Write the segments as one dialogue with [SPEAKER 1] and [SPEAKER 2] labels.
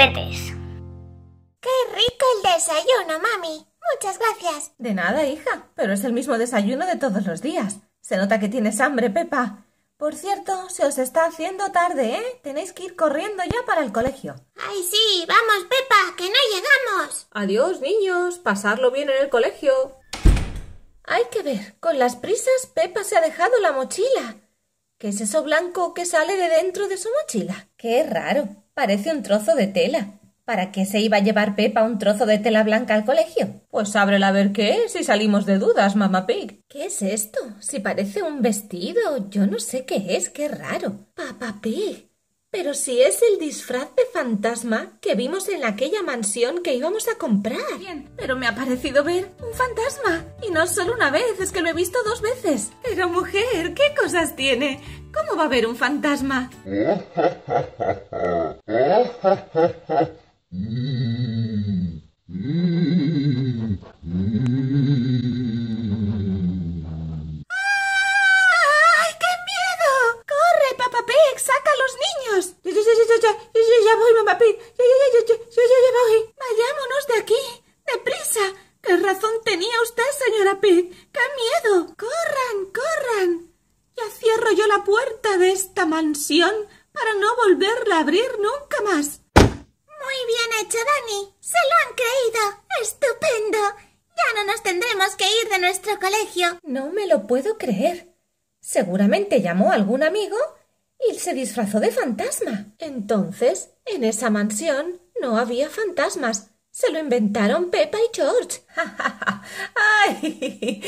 [SPEAKER 1] ¡Qué
[SPEAKER 2] rico el desayuno, mami! Muchas gracias. De nada, hija, pero es el mismo desayuno de todos los días. Se nota que tienes hambre, Pepa. Por cierto, se os está haciendo tarde, ¿eh? Tenéis que ir corriendo ya para el colegio. ¡Ay, sí! ¡Vamos, Pepa! ¡Que no llegamos! Adiós, niños. Pasarlo bien en el colegio. Hay que ver. Con las prisas, Pepa se ha dejado la mochila. ¿Qué es eso blanco que sale de dentro de su mochila? Qué raro. Parece un trozo de tela. ¿Para qué se iba a llevar Pepa un trozo de tela blanca al colegio? Pues ábrela a ver qué es y salimos de dudas, mamá Pig. ¿Qué es esto? Si parece un vestido, yo no sé qué es, qué raro. Papá Pig, pero si es el disfraz de fantasma que vimos en aquella mansión que íbamos a comprar. Bien, pero me ha parecido ver un fantasma. Y no solo una vez, es que lo he visto dos veces. Pero mujer, ¿qué cosas tiene? ¿Cómo va a ver un fantasma? volverla a abrir nunca más. Muy bien hecho, Dani. Se lo han creído. Estupendo. Ya no nos tendremos que ir de nuestro colegio. No me lo puedo creer. Seguramente llamó algún amigo y se disfrazó de fantasma. Entonces, en esa mansión no había fantasmas. Se lo inventaron Pepa y George. ¡Ay!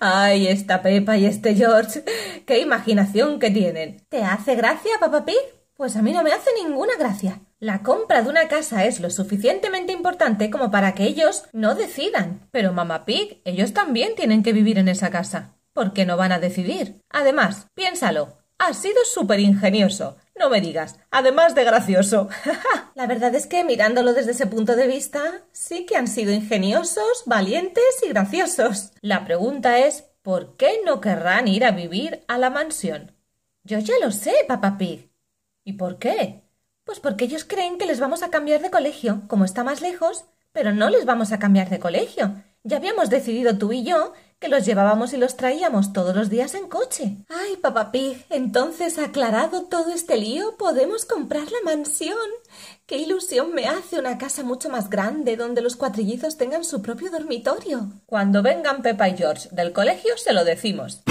[SPEAKER 2] ¡Ay, esta Pepa y este George! ¡Qué imaginación que tienen! ¿Te hace gracia, papá Pig? Pues a mí no me hace ninguna gracia. La compra de una casa es lo suficientemente importante como para que ellos no decidan. Pero mamá Pig, ellos también tienen que vivir en esa casa. ¿Por qué no van a decidir? Además, piénsalo. ha sido súper ingenioso. No me digas, además de gracioso. la verdad es que mirándolo desde ese punto de vista, sí que han sido ingeniosos, valientes y graciosos. La pregunta es, ¿por qué no querrán ir a vivir a la mansión? Yo ya lo sé, papá Pig. ¿Y por qué? Pues porque ellos creen que les vamos a cambiar de colegio, como está más lejos, pero no les vamos a cambiar de colegio. Ya habíamos decidido tú y yo que los llevábamos y los traíamos todos los días en coche. Ay, papá Pig, entonces aclarado todo este lío, podemos comprar la mansión. Qué ilusión me hace una casa mucho más grande donde los cuatrillizos tengan su propio dormitorio. Cuando vengan Pepa y George del colegio se lo decimos.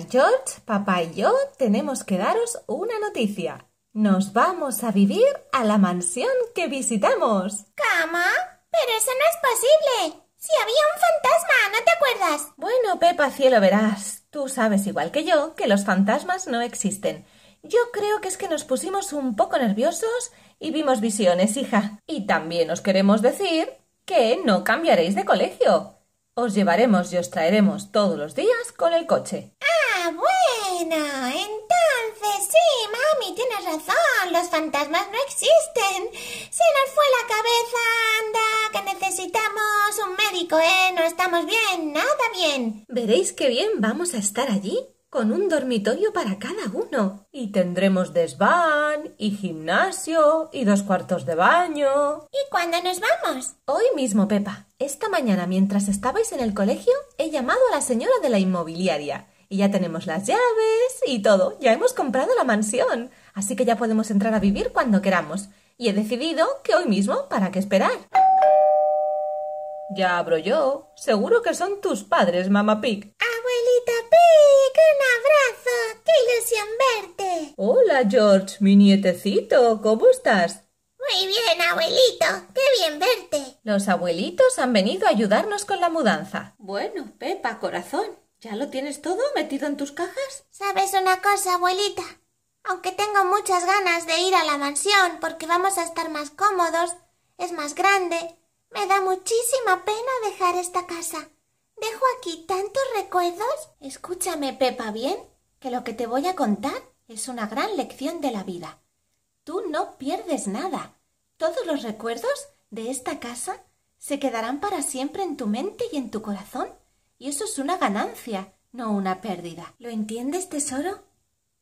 [SPEAKER 2] George, papá y yo tenemos que daros una noticia. Nos vamos a vivir a la mansión que visitamos. ¿Cama? Pero eso no es posible. Si había un fantasma, ¿no te acuerdas? Bueno, Pepa Cielo, verás. Tú sabes igual que yo que los fantasmas no existen. Yo creo que es que nos pusimos un poco nerviosos y vimos visiones, hija. Y también os queremos decir que no cambiaréis de colegio. Os llevaremos y os traeremos todos los días con el coche. ¡Ah!
[SPEAKER 1] bueno, entonces sí, mami, tienes razón, los fantasmas no existen. Se nos fue la cabeza, anda, que necesitamos un médico, ¿eh? No estamos
[SPEAKER 2] bien, nada bien. Veréis qué bien vamos a estar allí, con un dormitorio para cada uno. Y tendremos desván, y gimnasio, y dos cuartos de baño. ¿Y cuándo nos vamos? Hoy mismo, Pepa. Esta mañana, mientras estabais en el colegio, he llamado a la señora de la inmobiliaria y ya tenemos las llaves y todo. Ya hemos comprado la mansión. Así que ya podemos entrar a vivir cuando queramos. Y he decidido que hoy mismo, ¿para qué esperar? Ya abro yo. Seguro que son tus padres, mamá Pig. Abuelita Pig, un abrazo. ¡Qué ilusión verte! Hola, George, mi nietecito. ¿Cómo estás? Muy
[SPEAKER 1] bien, abuelito.
[SPEAKER 2] Qué bien verte. Los abuelitos han venido a ayudarnos con la mudanza. Bueno, Pepa, corazón. ¿Ya lo tienes todo metido en tus cajas? ¿Sabes una cosa,
[SPEAKER 1] abuelita? Aunque tengo muchas ganas de ir a la mansión porque vamos a estar más cómodos, es más grande, me da muchísima pena dejar esta casa. Dejo aquí tantos recuerdos. Escúchame, Pepa, bien, que lo que te voy a
[SPEAKER 2] contar es una gran lección de la vida. Tú no pierdes nada. Todos los recuerdos de esta casa se quedarán para siempre en tu mente y en tu corazón y eso es una ganancia, no una pérdida. ¿Lo entiendes, tesoro?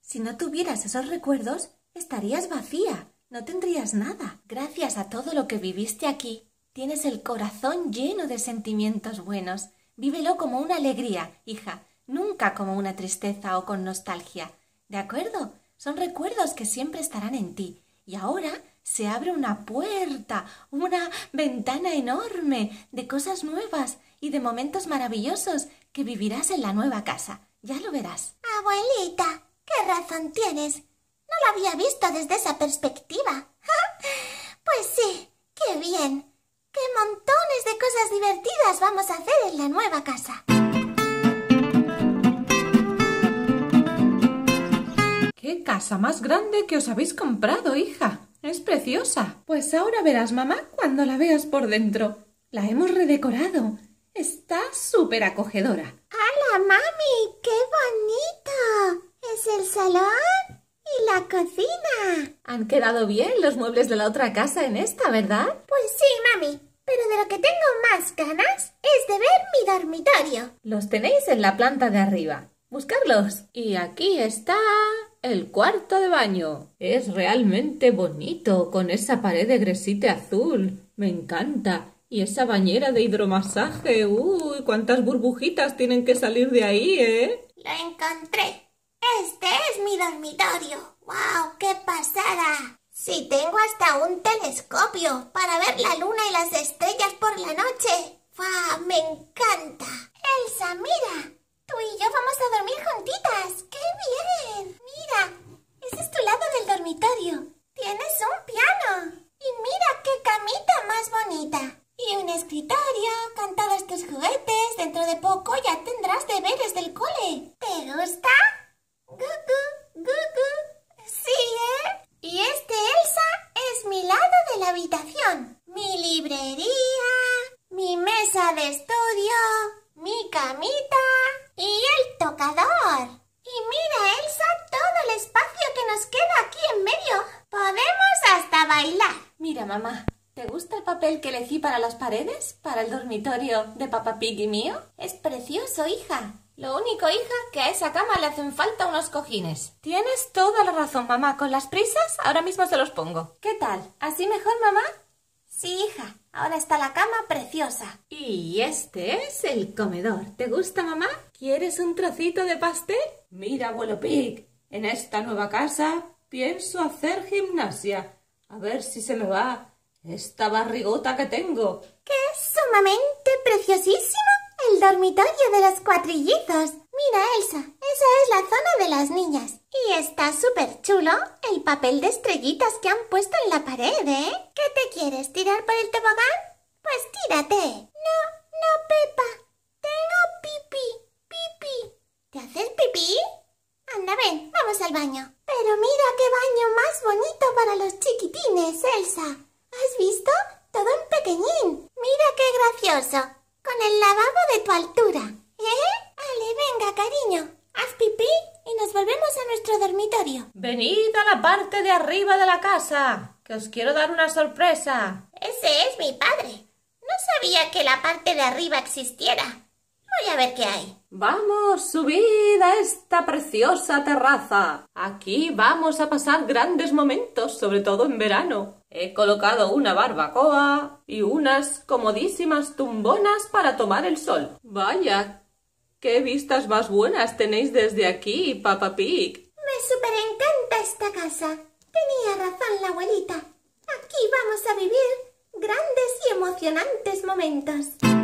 [SPEAKER 2] Si no tuvieras esos recuerdos, estarías vacía, no tendrías nada. Gracias a todo lo que viviste aquí, tienes el corazón lleno de sentimientos buenos. Vívelo como una alegría, hija, nunca como una tristeza o con nostalgia. ¿De acuerdo? Son recuerdos que siempre estarán en ti. Y ahora se abre una puerta, una ventana enorme de cosas nuevas y de momentos maravillosos que vivirás en la nueva casa. Ya lo verás. Abuelita, qué
[SPEAKER 1] razón tienes. No lo había visto desde esa perspectiva. pues sí, qué bien. ¡Qué montones de cosas divertidas vamos a hacer en la
[SPEAKER 2] nueva casa! ¡Qué casa más grande que os habéis comprado, hija! ¡Es preciosa! Pues ahora verás, mamá, cuando la veas por dentro. La hemos redecorado Está súper acogedora.
[SPEAKER 1] ¡Hala, mami! ¡Qué bonito! Es el salón y la cocina. Han quedado bien los muebles de la otra casa en
[SPEAKER 2] esta, ¿verdad? Pues sí, mami. Pero de lo que tengo más ganas es de ver mi dormitorio. Los tenéis en la planta de arriba. Buscarlos. Y aquí está el cuarto de baño. Es realmente bonito, con esa pared de gresite azul. Me encanta. Y esa bañera de hidromasaje, uy, cuántas burbujitas tienen que salir de ahí, ¿eh? Lo encontré. Este es
[SPEAKER 1] mi dormitorio. ¡Wow! ¡Qué pasada! Sí, tengo hasta un telescopio para ver la luna y las estrellas por la noche. ¡Fa, ¡Me encanta! Elsa, mira. Tú y yo vamos a dormir juntitas. ¡Qué bien! Mira, ese es tu lado del dormitorio. Tienes un piano. de estudio, mi camita y el tocador. Y mira, Elsa,
[SPEAKER 2] todo el espacio que nos queda aquí en medio. Podemos hasta bailar. Mira, mamá, ¿te gusta el papel que elegí para las paredes? ¿Para el dormitorio de papá Piggy mío? Es precioso, hija. Lo único, hija, que a esa cama le hacen falta unos cojines. Tienes toda la razón, mamá. Con las prisas, ahora mismo se los pongo. ¿Qué tal? ¿Así mejor, mamá? Sí, hija. Ahora está la cama preciosa. Y este es el comedor. ¿Te gusta, mamá? ¿Quieres un trocito de pastel? Mira, abuelo Pig. En esta nueva casa pienso hacer gimnasia. A ver si se me va esta barrigota que tengo. ¡Qué es sumamente
[SPEAKER 1] preciosísimo el dormitorio de los cuatrillitos. Mira, Elsa, esa es la zona de las niñas. Y está súper chulo el papel de estrellitas que han puesto en la pared, ¿eh? ¿Qué te quieres, tirar por el tobogán? Pues tírate. No, no, Pepa. Tengo pipí, pipí. ¿Te haces pipí? Anda, ven, vamos al baño. Pero mira qué baño más bonito para los chiquitines, Elsa. ¿Has visto? Todo en pequeñín. Mira qué gracioso. Con el lavabo de tu
[SPEAKER 2] altura cariño. Haz pipí y nos volvemos a nuestro dormitorio. Venid a la parte de arriba de la casa, que os quiero dar una sorpresa. Ese es mi padre. No sabía que la parte de arriba existiera. Voy a ver qué hay. Vamos, subid a esta preciosa terraza. Aquí vamos a pasar grandes momentos, sobre todo en verano. He colocado una barbacoa y unas comodísimas tumbonas para tomar el sol. Vaya, ¡Qué vistas más buenas tenéis desde aquí, Papa Pig!
[SPEAKER 1] Me encanta esta casa. Tenía razón la abuelita. Aquí vamos a vivir grandes y emocionantes momentos.